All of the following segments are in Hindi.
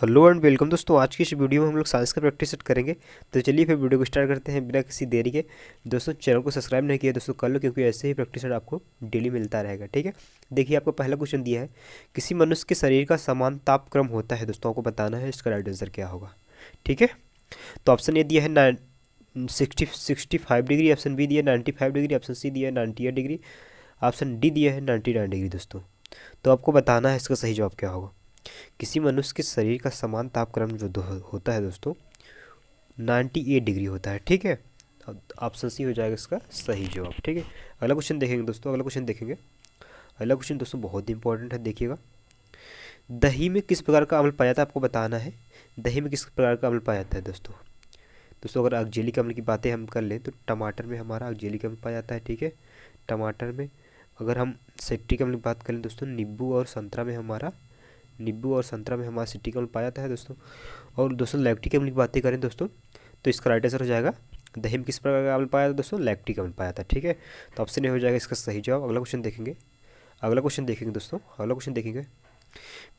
हेलो एंड वेलकम दोस्तों आज की इस वीडियो में हम लोग साइंस का प्रैक्टिस सेट करेंगे तो चलिए फिर वीडियो को स्टार्ट करते हैं बिना किसी देरी के दोस्तों चैनल को सब्सक्राइब नहीं किया दोस्तों कर लो क्योंकि ऐसे ही प्रैक्टिस सेट आपको डेली मिलता रहेगा ठीक है देखिए आपको पहला क्वेश्चन दिया है किसी मनुष्य के शरीर का समान तापक्रम होता है दोस्तों आपको बताना है इसका राइट आंसर क्या होगा ठीक है तो ऑप्शन ए दिया है nine sixty sixty five degree option B दिया ninety five degree option C दिया है ninety eight degree option D दिया है नाइन्टी नाइन डिग्री दोस्तों तो आपको बताना है इसका सही जवाब क्या होगा किसी मनुष्य के शरीर का समान तापक्रम जो होता है दोस्तों नाइन्टी एट डिग्री होता है ठीक है ऑप्शन सी हो जाएगा इसका सही जवाब ठीक है अगला क्वेश्चन देखेंगे दोस्तों अगला क्वेश्चन देखेंगे अगला क्वेश्चन दोस्तों बहुत ही इंपॉर्टेंट है देखिएगा दही में किस प्रकार का अम्ल पाया जाता है आपको बताना है दही में किस प्रकार का अम्ल पाया जाता है दोस्तों दोस्तों अगर के अम्ल की बातें हम कर लें तो टमाटर में हमारा अगजेली अम्ल पाया जाता है ठीक है टमाटर में अगर हम सेट्रिक अम्ल की बात करें दोस्तों नींबू और संतरा में हमारा नींबू और संतरा में हमारा अम्ल पाया जाता है दोस्तों और दोस्तों लैक्टिक अम्ल की बातें करें दोस्तों तो इसका राइट आंसर हो जाएगा दही में किस प्रकार का अम्ल पाया था दोस्तों लैक्टिक अम्ल पाया था ठीक है तो ऑप्शन ए हो जाएगा इसका सही जवाब अगला क्वेश्चन देखेंगे अगला क्वेश्चन देखेंगे दोस्तों अगला क्वेश्चन देखेंगे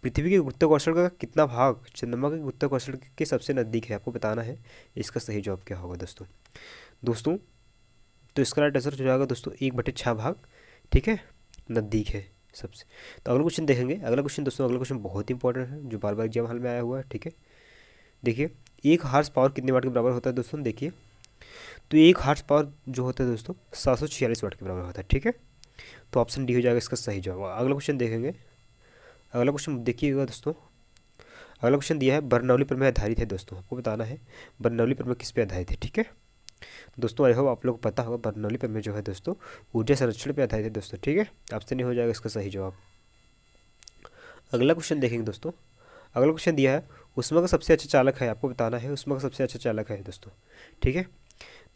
पृथ्वी के गुरुत्वाकर्षण का कितना भाग चंद्रमा के गुरुत्वाकर्षण के सबसे नज़दीक है आपको बताना है इसका सही जवाब क्या होगा दोस्तों दोस्तों तो इसका राइट आंसर हो जाएगा दोस्तों एक बटे छः भाग ठीक है नज़दीक है सबसे तो अगला क्वेश्चन देखेंगे अगला क्वेश्चन दोस्तों अगला क्वेश्चन बहुत इंपॉर्टेंट है जो बार बार एग्जाम हाल में आया हुआ है ठीक है देखिए एक हार्स पावर कितने वाट के बराबर होता है दोस्तों देखिए तो एक हार्स पावर जो होता है दोस्तों सात सौ छियालीस वाट के बराबर होता है ठीक है तो ऑप्शन डी हो जाएगा इसका सही जवाब अगला क्वेश्चन देखेंगे अगला क्वेश्चन देखिएगा दोस्तों अगला क्वेश्चन दिया है बर्नौली पर में आधारित है दोस्तों आपको बताना है बर्नौली पर में किस पे आधारित है ठीक है दोस्तों आई होप आप लोग पता होगा बर्नौली पर में जो है दोस्तों ऊर्जा संरक्षण पे आधारित है दोस्तों ठीक है ऑप्शन नहीं हो जाएगा इसका सही जवाब अगला क्वेश्चन देखेंगे दोस्तों अगला क्वेश्चन दिया है उसमें का सबसे अच्छा चालक है आपको बताना है उसमें का सबसे अच्छा चालक है दोस्तों ठीक है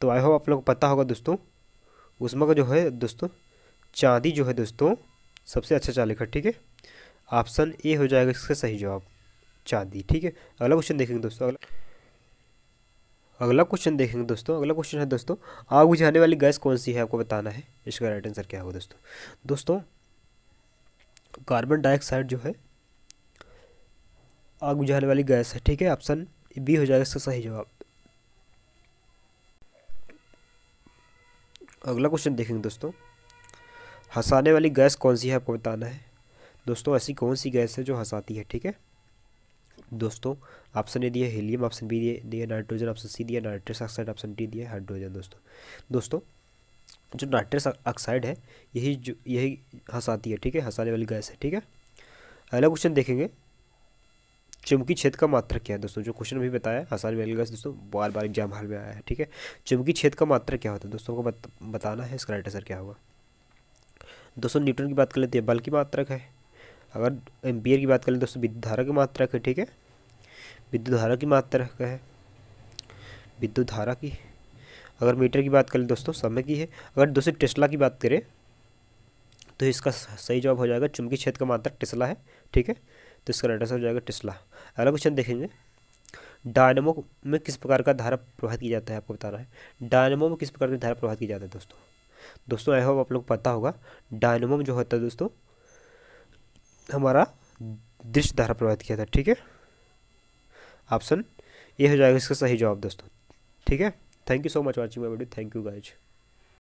तो आई होप आप लोग पता होगा दोस्तों उसमें का जो है दोस्तों चांदी जो है दोस्तों सबसे अच्छा चालक है ठीक है ऑप्शन ए हो जाएगा इसका सही जवाब चांदी ठीक है अगला क्वेश्चन देखेंगे दोस्तों अगला अगला क्वेश्चन देखेंगे दोस्तों अगला क्वेश्चन है दोस्तों आग बुझाने वाली गैस कौन सी है आपको बताना है इसका राइट आंसर क्या होगा दोस्तों दोस्तों कार्बन डाइऑक्साइड जो है आग बुझाने वाली गैस है ठीक है ऑप्शन बी हो जाएगा इसका सही जवाब अगला क्वेश्चन देखेंगे दोस्तों हंसाने वाली गैस कौन सी है आपको बताना है दोस्तों ऐसी कौन सी गैस है जो हंसाती है ठीक है दोस्तों ऑप्शन ए दिया हीलियम ऑप्शन बी दिया नाइट्रोजन ऑप्शन सी दिया नाइट्रस ऑक्साइड ऑप्शन डी दिया हाइड्रोजन दोस्तों दोस्तों जो नाइट्रस ऑक्साइड है यही जो यही हंसाती है ठीक है हंसाने वाली गैस है ठीक है अगला क्वेश्चन देखेंगे चुमकी छेद का मात्र क्या है दोस्तों जो क्वेश्चन अभी बताया हंसाने वाली गैस दोस्तों बार बार एग्जाम हाल में आया है ठीक है चुमकी छेद का मात्र क्या होता है दोस्तों को बताना है इसका राइट आंसर क्या होगा दोस्तों न्यूट्रन की बात कर लेते हैं बल की मात्रक है अगर एम्पियर की बात करें दोस्तों विद्युत धारा की मात्रक है ठीक है विद्युत धारा की मात्रा का है विद्युत धारा की अगर मीटर की बात करें दोस्तों समय की है अगर दूसरी टेस्ला की बात करें तो इसका सही जवाब हो जाएगा चुंबकीय क्षेत्र का मात्रा टेस्ला है ठीक है तो इसका राइट आंसर हो जाएगा टेस्ला अगला क्वेश्चन देखेंगे डायनमो में किस प्रकार का धारा प्रवाहित किया जाता है आपको बताना है डायनमो में किस प्रकार की धारा प्रवाहित की जाती है दोस्तों दोस्तों आई होप आप लोग पता होगा डायनमो में जो होता है दोस्तों हमारा दृश्य धारा प्रवाहित किया था ठीक है ऑप्शन ये हो जाएगा इसका सही जवाब दोस्तों ठीक है thank you so much watching my video thank you guys